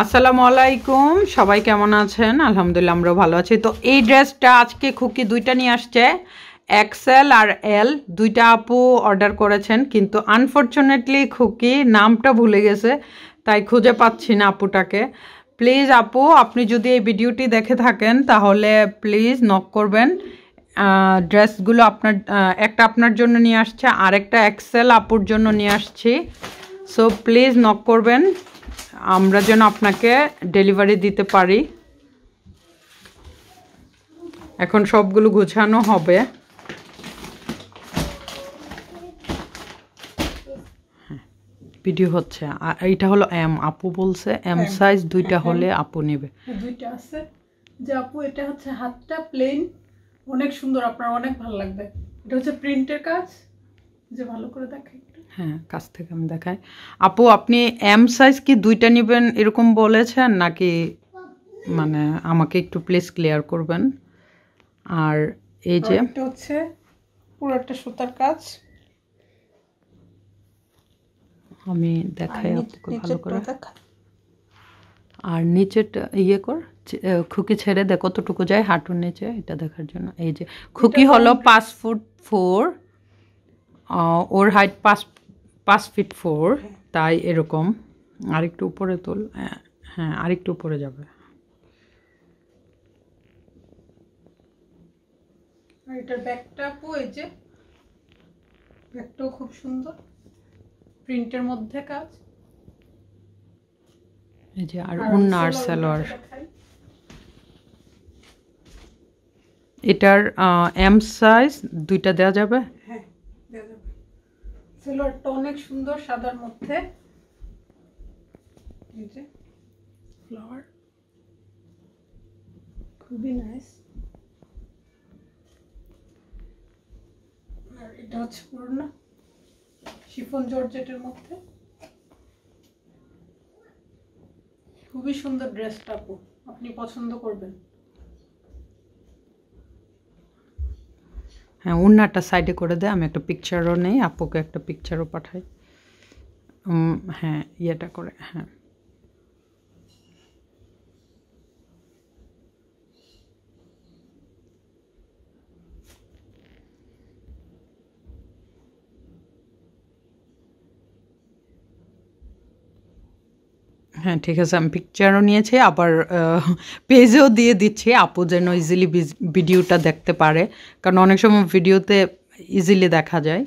আসসালামু আলাইকুম সবাই কেমন আছেন আলহামদুলিল্লাহ আমরাও ভালো আছি তো এই ড্রেসটা আজকে খুকি দুইটা নিয়ে আসছে এল আর এল দুইটা আপু অর্ডার করেছেন কিন্তু আনফর্চুনেটলি খুকি নামটা ভুলে গেছে তাই খুঁজে পাচ্ছি না আপুটাকে প্লিজ আপু আপনি যদি এই ভিডিওটি দেখে থাকেন তাহলে প্লিজ নক করবেন ড্রেসগুলো আপনার একটা আপনার জন্য নিয়ে আসছে আরেকটা এক্সেল আপুর জন্য নিয়ে আসছি সো প্লিজ নক করবেন আমরা যেন আপনাকে ডেলিভারি দিতে পারি এখন সবগুলো গোছানো হবে ভিডিও হচ্ছে আর এইটা হলো এম আপু বলছে এম সাইজ দুইটা হলে আপু নেবে হ্যাঁ, দুইটা আছে যে আপু এটা হচ্ছে হাতটা প্লেন অনেক সুন্দর আপনার অনেক ভালো লাগবে এটা হচ্ছে প্রিন্টের কাজ যে ভালো করে দেখাই হ্যাঁ কাছ থেকে আমি দেখাই আপু আপনি এম সাইজ কি দুইটা নেবেন এরকম বলেছেন নাকি মানে আমাকে একটু প্লেস ক্লিয়ার করবেন আর এই যে হচ্ছে পুরো একটা সুতার কাজ আমি দেখাই আপনাকে ভালো করে আর নিচেটা ইয়ে কর খুকি ছেড়ে দেখ কতটুকু যায় হাঁটুর নিচে এটা দেখার জন্য এই যে খুকি হলো পাঁচ ফুট ফোর ওর হাইট পাঁচ পাঁচ ফিট ফোর তাই এরকম আরেকটু উপরে তোল হ্যাঁ, হ্যাঁ আরেকটু উপরে যাবে এটার ব্যাগটা ওই ব্যাগটাও খুব সুন্দর প্রিন্টের মধ্যে কাজ এই যে আর অন্য আর সালোয়ার এটার এম সাইজ দুইটা দেওয়া যাবে সেলোয়ারটা অনেক সুন্দর সাদার মধ্যে এই যে ফ্লাওয়ার খুবই নাইস আর এটা হচ্ছে পুরোনো শিফন জর্জেটের মধ্যে খুবই সুন্দর ড্রেসটা আপু আপনি পছন্দ করবেন হ্যাঁ ওনারটা সাইডে করে দেয় আমি একটা পিকচারও নেই আপুকে একটা পিকচারও পাঠাই হ্যাঁ ইয়েটা করে হ্যাঁ হ্যাঁ ঠিক আছে আমি পিকচারও নিয়েছি আবার পেজেও দিয়ে দিচ্ছি আপু যেন ইজিলি ভিডিওটা দেখতে পারে কারণ অনেক সময় ভিডিওতে ইজিলি দেখা যায়